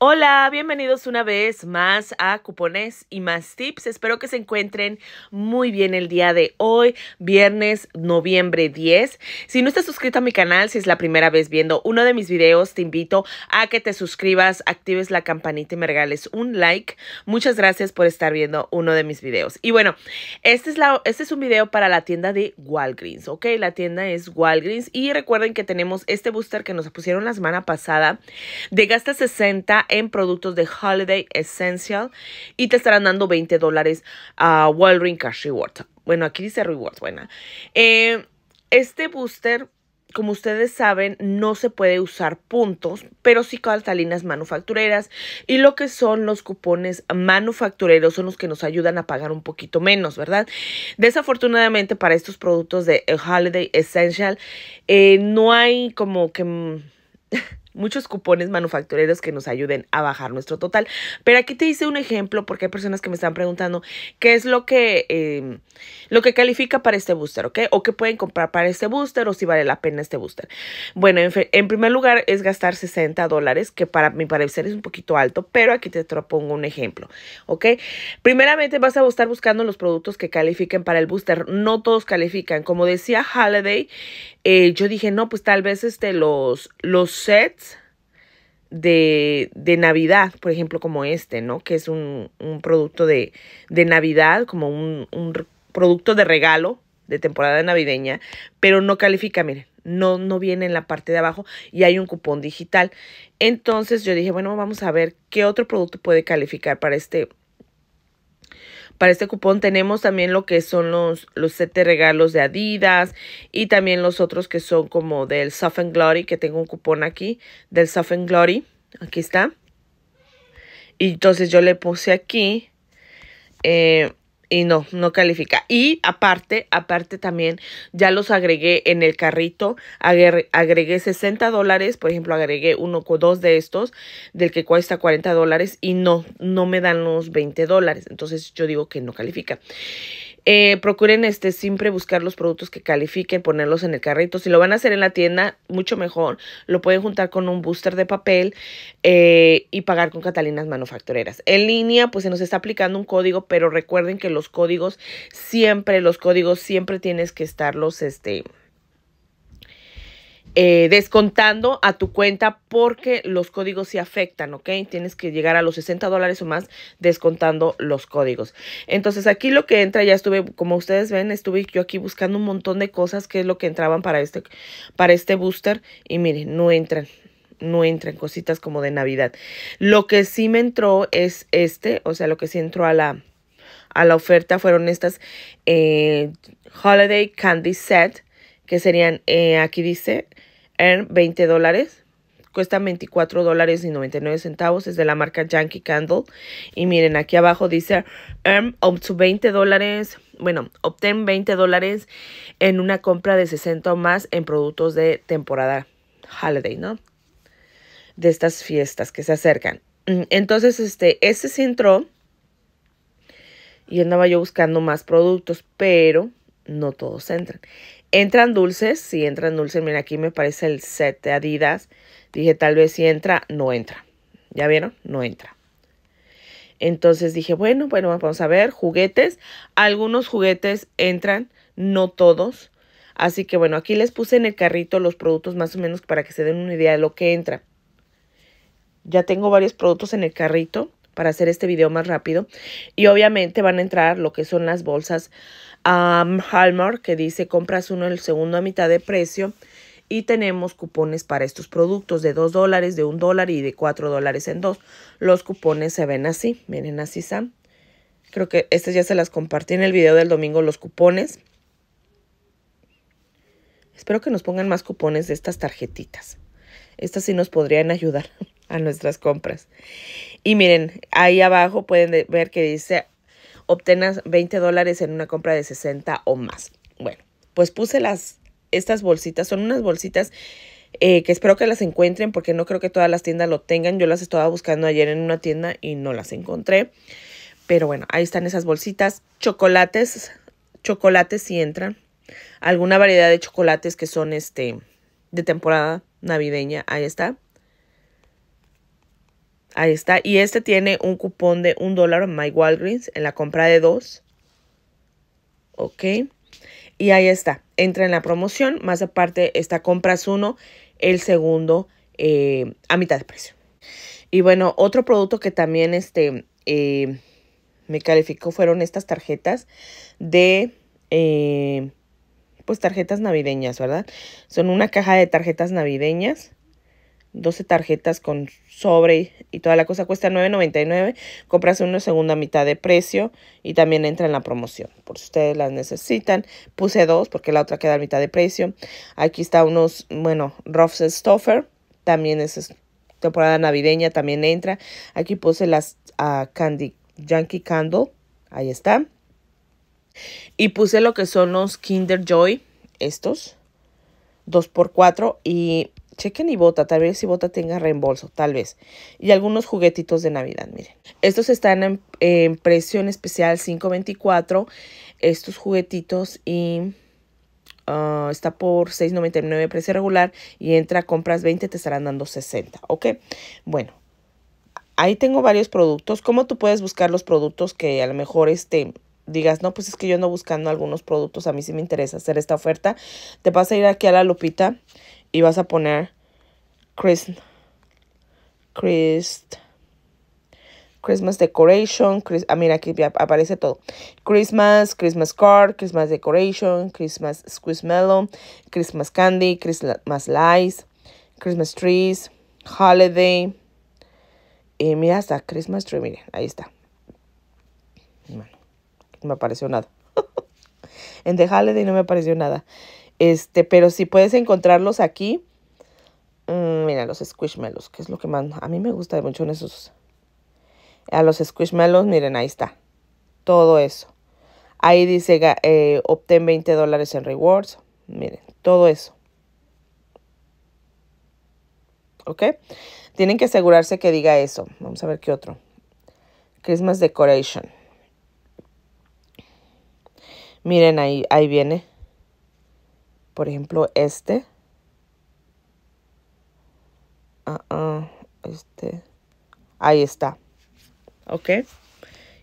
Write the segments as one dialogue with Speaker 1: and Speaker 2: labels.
Speaker 1: Hola, bienvenidos una vez más a Cupones y más tips. Espero que se encuentren muy bien el día de hoy, viernes noviembre 10. Si no estás suscrito a mi canal, si es la primera vez viendo uno de mis videos, te invito a que te suscribas, actives la campanita y me regales un like. Muchas gracias por estar viendo uno de mis videos. Y bueno, este es, este es un video para la tienda de Walgreens, ¿ok? La tienda es Walgreens y recuerden que tenemos este booster que nos pusieron la semana pasada de gasta 60 en productos de Holiday Essential y te estarán dando 20 dólares a Walgreens Cash Rewards. Bueno, aquí dice Rewards, buena. Eh, este booster como ustedes saben, no se puede usar puntos, pero sí cartalinas manufactureras. Y lo que son los cupones manufactureros son los que nos ayudan a pagar un poquito menos, ¿verdad? Desafortunadamente, para estos productos de Holiday Essential, eh, no hay como que. muchos cupones manufactureros que nos ayuden a bajar nuestro total. Pero aquí te hice un ejemplo porque hay personas que me están preguntando qué es lo que, em, lo que califica para este booster, ¿ok? O qué pueden comprar para este booster o si vale la pena este booster. Bueno, en, primer lugar es gastar 60 dólares, que para mi parecer es un poquito alto, pero aquí te propongo un ejemplo, ¿ok? Primeramente vas a estar buscando los productos que califiquen para el booster. No todos califican. Como decía Halliday, eh, yo dije, no, pues tal vez este, los, los sets de, Navidad, por ejemplo, como este, ¿no? Que es un, producto de, Navidad, como un, producto de regalo de temporada navideña, pero no califica, miren, no, no viene en la parte de abajo y hay un cupón digital. Entonces yo dije, bueno, vamos a ver qué otro producto puede calificar para este para este cupón tenemos también lo que son los, los set regalos de Adidas y también los otros que son como del Soft Glory, que tengo un cupón aquí del Soft Glory. Aquí está. Y entonces yo le puse aquí eh, y no, no califica. Y aparte, aparte también ya los agregué en el carrito, agregué, 60 dólares, por ejemplo, agregué uno o dos de estos, del que cuesta 40 dólares y no, no me dan los 20 dólares. Entonces yo digo que no califica. Eh, procuren este, siempre buscar los productos que califiquen, ponerlos en el carrito. Si lo van a hacer en la tienda, mucho mejor. Lo pueden juntar con un booster de papel eh, y pagar con Catalinas Manufactureras. En línea, pues se nos está aplicando un código, pero recuerden que los códigos siempre, los códigos siempre tienes que estarlos, este, eh, descontando a tu cuenta porque los códigos se afectan, ¿ok? Tienes que llegar a los 60 dólares o más descontando los códigos. Entonces aquí lo que entra, ya estuve, como ustedes ven, estuve yo aquí buscando un montón de cosas que es lo que entraban para este, para este booster y miren, no entran. No entran cositas como de Navidad. Lo que sí me entró es este, o sea, lo que sí entró a la, a la oferta fueron estas eh, Holiday Candy Set, que serían, eh, aquí dice, en 20 dólares. Cuesta 24 dólares y 99 centavos. Es de la marca Yankee Candle. Y miren, aquí abajo dice earn up 20 dólares. Bueno, obtén 20 dólares en una compra de 60 o más en productos de temporada holiday, ¿no? De estas fiestas que se acercan. Mm, entonces, este, este sí entró. Y andaba yo buscando más productos, pero no todos entran. Entran dulces, si entran dulces, miren aquí me parece el set de Adidas. Dije, tal vez si entra, no entra. ¿Ya vieron? No entra. Entonces dije, bueno, bueno, vamos a ver, juguetes. Algunos juguetes entran, no todos. Así que bueno, aquí les puse en el carrito los productos más o menos para que se den una idea de lo que entra. Ya tengo varios productos en el carrito para hacer este video más rápido. Y obviamente van a entrar lo que son las bolsas a que dice compras uno el segundo a mitad de precio y tenemos cupones para estos productos de 2 dólares, de 1 dólar y de 4 dólares en dos. Los cupones se ven así, miren así Sam. Creo que estas ya se las compartí en el video del domingo, los cupones. Espero que nos pongan más cupones de estas tarjetitas. Estas sí nos podrían ayudar a nuestras compras. Y miren, ahí abajo pueden ver que dice Obtenas 20 dólares en una compra de 60 o más. Bueno, pues puse las, estas bolsitas, son unas bolsitas eh, que espero que las encuentren porque no creo que todas las tiendas lo tengan. Yo las estaba buscando ayer en una tienda y no las encontré. Pero bueno, ahí están esas bolsitas. Chocolates, chocolates si entran. Alguna variedad de chocolates que son este de temporada navideña. Ahí está. Ahí está. Y este tiene un cupón de un dólar en My Walgreens en la compra de dos. Ok. Y ahí está. Entra en la promoción. Más aparte, esta compras uno, el segundo eh, a mitad de precio. Y bueno, otro producto que también este, eh, me calificó fueron estas tarjetas de... Eh, pues tarjetas navideñas, ¿verdad? Son una caja de tarjetas navideñas 12 tarjetas con sobre y toda la cosa cuesta 9.99. Compras una segunda mitad de precio y también entra en la promoción por si ustedes las necesitan. Puse dos porque la otra queda a mitad de precio. Aquí está unos, bueno, Ruffs Stoffer. También es temporada navideña, también entra. Aquí puse las a ah, Candy Yankee Candle. Ahí está. Y puse lo que son los Kinder Joy. Estos. 2 por cuatro y Chequen y bota, tal vez si bota tenga reembolso, tal vez. Y algunos juguetitos de Navidad, miren. Estos están en, en precio en especial 5.24, estos juguetitos y ah, está por 6.99 precio regular y entra compras 20 te estarán dando 60, ¿ok? Bueno, ahí tengo varios productos. ¿Cómo tú puedes buscar los productos que a lo mejor este digas, no, pues es que yo ando buscando algunos productos, a mí sí me interesa hacer esta oferta, te vas a ir aquí a la lupita y vas a poner Chris, Chris, Christmas Decoration, Chris, ah, mira, aquí aparece todo. Christmas, Christmas Card, Christmas Decoration, Christmas Melon, Christmas Candy, Christmas Lights, Christmas Trees, Holiday. Y mira, hasta Christmas Tree, miren, ahí está. no me apareció nada. en The Holiday no me apareció nada. Este, pero si puedes encontrarlos aquí, mm, mira, los squishmallows, que es lo que más, a mí me gusta mucho en esos. A los squishmallows, miren, ahí está. Todo eso. Ahí dice, eh, obtén 20 dólares en rewards. Miren, todo eso. ¿Ok? Tienen que asegurarse que diga eso. Vamos a ver qué otro. Christmas Decoration. Miren, ahí, ahí viene. Por ejemplo, este. Ah, ah, este. Ahí está. ¿Ok?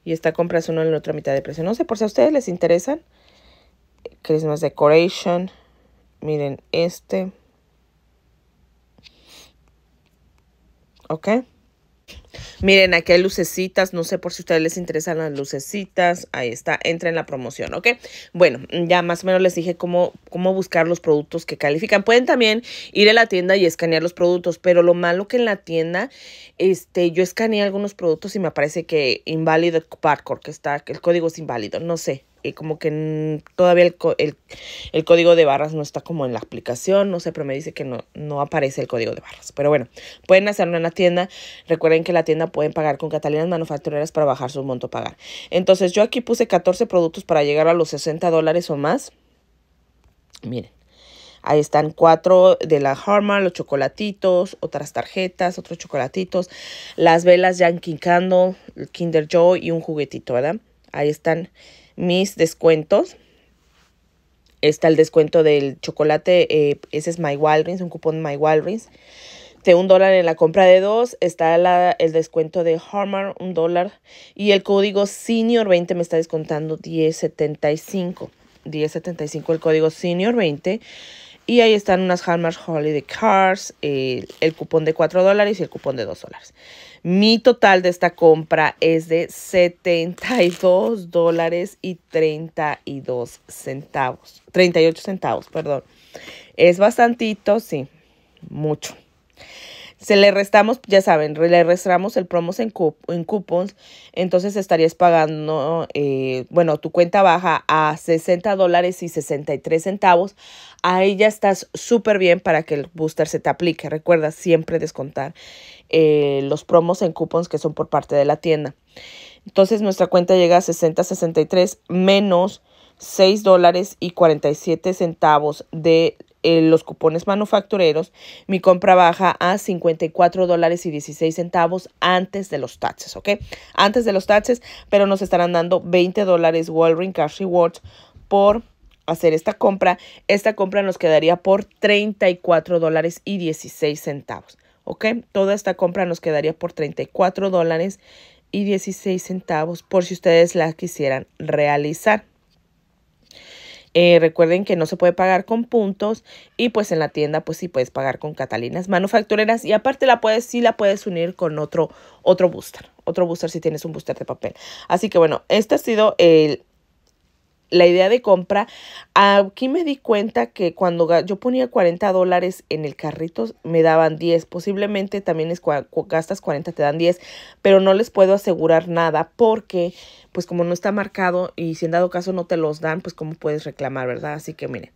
Speaker 1: Y esta compra es uno en la otra mitad de precio. No sé por si a ustedes les interesan. Christmas Decoration. Miren este. ¿Ok? Miren, aquí hay lucecitas. No sé por si a ustedes les interesan las lucecitas. Ahí está, entra en la promoción, ¿ok? Bueno, ya más o menos les dije cómo, cómo buscar los productos que califican. Pueden también ir a la tienda y escanear los productos, pero lo malo que en la tienda, este, yo escaneé algunos productos y me parece que inválido que está, que el código es inválido, no sé eh, como que todavía el, código de barras no está como en la aplicación, no sé, pero me dice que no, aparece el código de barras. Pero bueno, pueden hacerlo en la tienda. Recuerden que la tienda pueden pagar con Catalinas Manufactureras para bajar su monto a pagar. Entonces yo aquí puse 14 productos para llegar a los 60 dólares o más. Miren. Ahí están cuatro de la Harman, los chocolatitos, otras tarjetas, otros chocolatitos, las velas Yankee Candle, el Kinder Joy y un juguetito, ¿verdad? Ahí están mis descuentos. Está el descuento del chocolate, eh, ese es My Walgreens, un cupón My Walgreens de un dólar en la compra de dos. Está el descuento de Harmar, un dólar. Y el código Senior20 me está descontando 1075. 1075 el código Senior20. Y ahí están unas Hallmark Holiday Cars, el, cupón de 4 dólares y el cupón de 2 dólares. Mi total de esta compra es de 72 dólares y 32 centavos. 38 centavos, perdón. Es bastantito, sí, mucho se le restamos, ya saben, le restamos el promos en, cup entonces estarías pagando, eh, bueno, tu cuenta baja a 60 dólares y 63 centavos. Ahí ya estás súper bien para que el booster se te aplique. Recuerda siempre descontar eh, los promos en cupons que son por parte de la tienda. Entonces nuestra cuenta llega a 60.63 menos 6 dólares y 47 centavos de los cupones manufactureros, mi compra baja a 54 dólares y 16 centavos antes de los taxes, ¿ok? Antes de los taxes, pero nos estarán dando 20 dólares Walgreens Cash Rewards por hacer esta compra. Esta compra nos quedaría por 34 dólares y 16 centavos, ¿ok? Toda esta compra nos quedaría por 34 dólares y 16 centavos por si ustedes la quisieran realizar. Eh, recuerden que no se puede pagar con puntos y pues en la tienda pues sí puedes pagar con Catalinas manufactureras y aparte la puedes, sí la puedes unir con otro, otro booster, otro booster si tienes un booster de papel. Así que bueno, este ha sido el la idea de compra, aquí me di cuenta que cuando yo ponía 40 dólares en el carrito me daban 10, posiblemente también es gastas 40 te dan 10, pero no les puedo asegurar nada porque pues como no está marcado y si en dado caso no te los dan, pues cómo puedes reclamar, ¿verdad? Así que miren,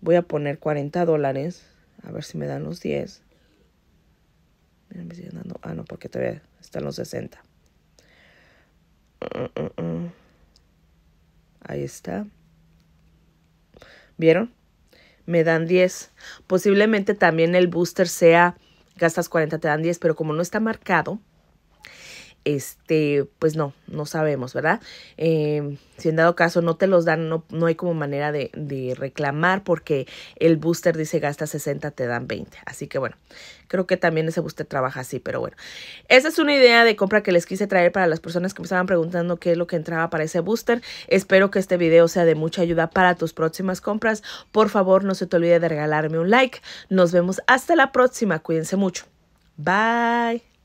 Speaker 1: voy a poner 40 dólares, a ver si me dan los 10. Miren, me siguen dando, ah no, porque todavía están los 60. Ahí está. ¿Vieron? Me dan 10. Posiblemente también el booster sea gastas 40, te dan 10, pero como no está marcado, este, pues no, no sabemos, ¿verdad? Eh, si en dado caso no te los dan, no, no hay como manera de, de, reclamar porque el booster dice gasta 60, te dan 20. Así que bueno, creo que también ese booster trabaja así, pero bueno. Esa es una idea de compra que les quise traer para las personas que me estaban preguntando qué es lo que entraba para ese booster. Espero que este video sea de mucha ayuda para tus próximas compras. Por favor, no se te olvide de regalarme un like. Nos vemos hasta la próxima. Cuídense mucho. Bye.